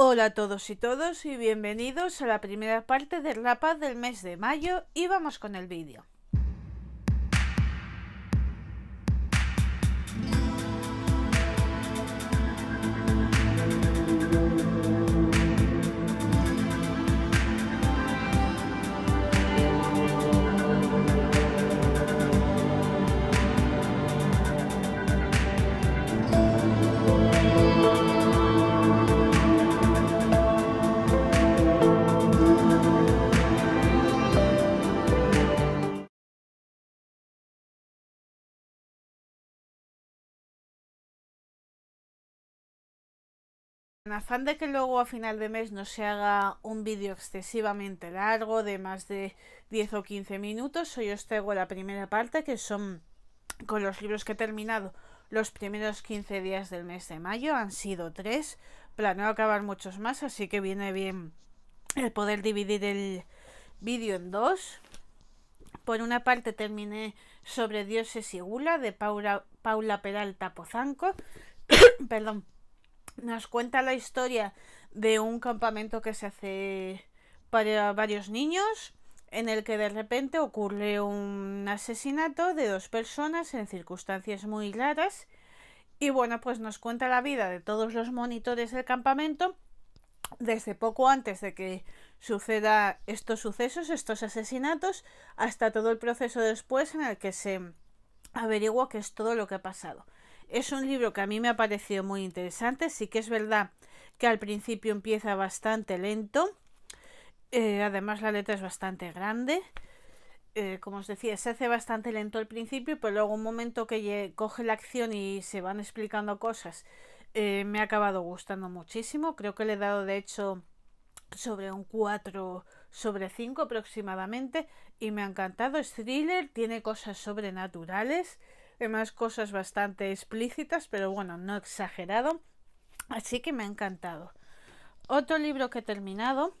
Hola a todos y todos y bienvenidos a la primera parte del rapaz del mes de mayo y vamos con el vídeo. afán de que luego a final de mes no se haga un vídeo excesivamente largo de más de 10 o 15 minutos, hoy os traigo la primera parte que son con los libros que he terminado los primeros 15 días del mes de mayo, han sido tres, planeo acabar muchos más, así que viene bien el poder dividir el vídeo en dos. Por una parte terminé sobre dioses y gula de Paula, Paula Peralta Pozanco, perdón, nos cuenta la historia de un campamento que se hace para varios niños en el que de repente ocurre un asesinato de dos personas en circunstancias muy claras y bueno pues nos cuenta la vida de todos los monitores del campamento desde poco antes de que suceda estos sucesos, estos asesinatos, hasta todo el proceso después en el que se averigua qué es todo lo que ha pasado. Es un libro que a mí me ha parecido muy interesante, sí que es verdad que al principio empieza bastante lento, eh, además la letra es bastante grande, eh, como os decía, se hace bastante lento al principio, pero luego un momento que coge la acción y se van explicando cosas, eh, me ha acabado gustando muchísimo, creo que le he dado de hecho sobre un 4 sobre 5 aproximadamente y me ha encantado, es thriller, tiene cosas sobrenaturales, además cosas bastante explícitas, pero bueno, no exagerado. Así que me ha encantado. Otro libro que he terminado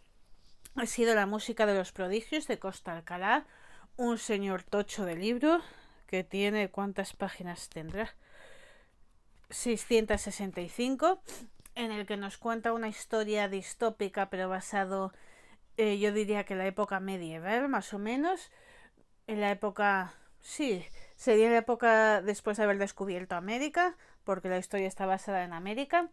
ha sido La música de los prodigios de Costa Alcalá, un señor tocho de libro que tiene cuántas páginas tendrá. 665 en el que nos cuenta una historia distópica pero basado eh, yo diría que la época medieval más o menos en la época Sí, sería la época después de haber descubierto América, porque la historia está basada en América.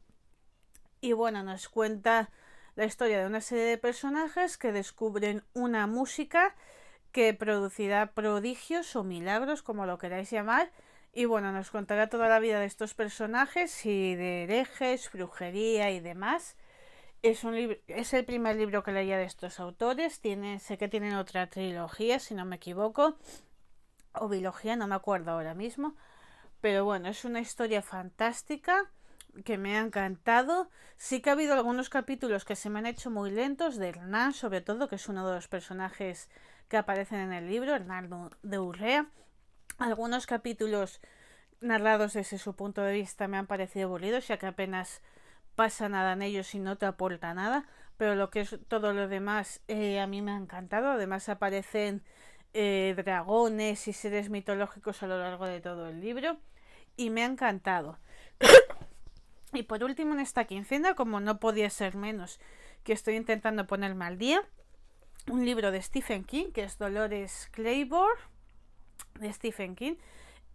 Y bueno, nos cuenta la historia de una serie de personajes que descubren una música que producirá prodigios o milagros, como lo queráis llamar. Y bueno, nos contará toda la vida de estos personajes y de herejes, brujería y demás. Es, un el primer libro que leía de estos autores. Tiene, sé que tienen otra trilogía, si no me equivoco o biología, no me acuerdo ahora mismo. Pero bueno, es una historia fantástica que me ha encantado. Sí que ha habido algunos capítulos que se me han hecho muy lentos, de Hernán sobre todo, que es uno de los personajes que aparecen en el libro, Hernán de Urrea. Algunos capítulos narrados desde su punto de vista me han parecido aburridos, ya que apenas pasa nada en ellos y no te aporta nada, pero lo que es todo lo demás eh, a mí me ha encantado. Además aparecen eh, dragones y seres mitológicos a lo largo de todo el libro y me ha encantado. y por último, en esta quincena, como no podía ser menos, que estoy intentando ponerme al día, un libro de Stephen King, que es Dolores Claiborne, de Stephen King.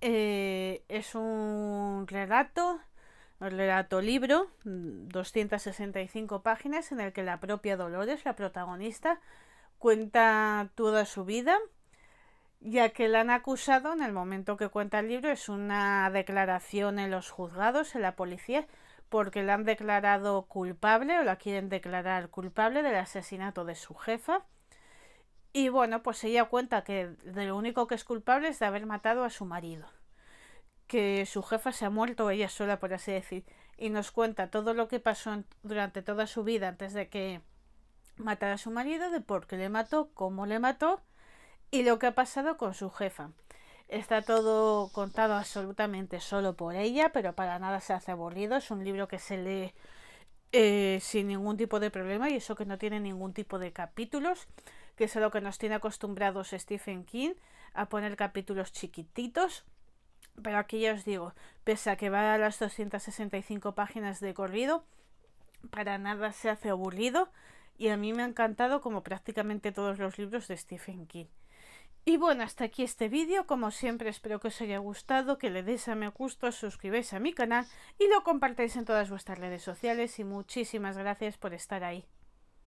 Eh, es un relato, un relato libro, 265 páginas, en el que la propia Dolores, la protagonista, cuenta toda su vida ya que la han acusado en el momento que cuenta el libro, es una declaración en los juzgados, en la policía, porque la han declarado culpable o la quieren declarar culpable del asesinato de su jefa. Y bueno, pues ella cuenta que de lo único que es culpable es de haber matado a su marido, que su jefa se ha muerto ella sola, por así decir, y nos cuenta todo lo que pasó durante toda su vida antes de que matara a su marido, de por qué le mató, cómo le mató, y lo que ha pasado con su jefa. Está todo contado absolutamente solo por ella, pero para nada se hace aburrido. Es un libro que se lee eh, sin ningún tipo de problema y eso que no tiene ningún tipo de capítulos, que es a lo que nos tiene acostumbrados Stephen King a poner capítulos chiquititos. Pero aquí ya os digo, pese a que va a las 265 páginas de corrido, para nada se hace aburrido y a mí me ha encantado como prácticamente todos los libros de Stephen King. Y bueno, hasta aquí este vídeo, como siempre espero que os haya gustado, que le deis a me gusta, suscribáis a mi canal y lo compartáis en todas vuestras redes sociales y muchísimas gracias por estar ahí.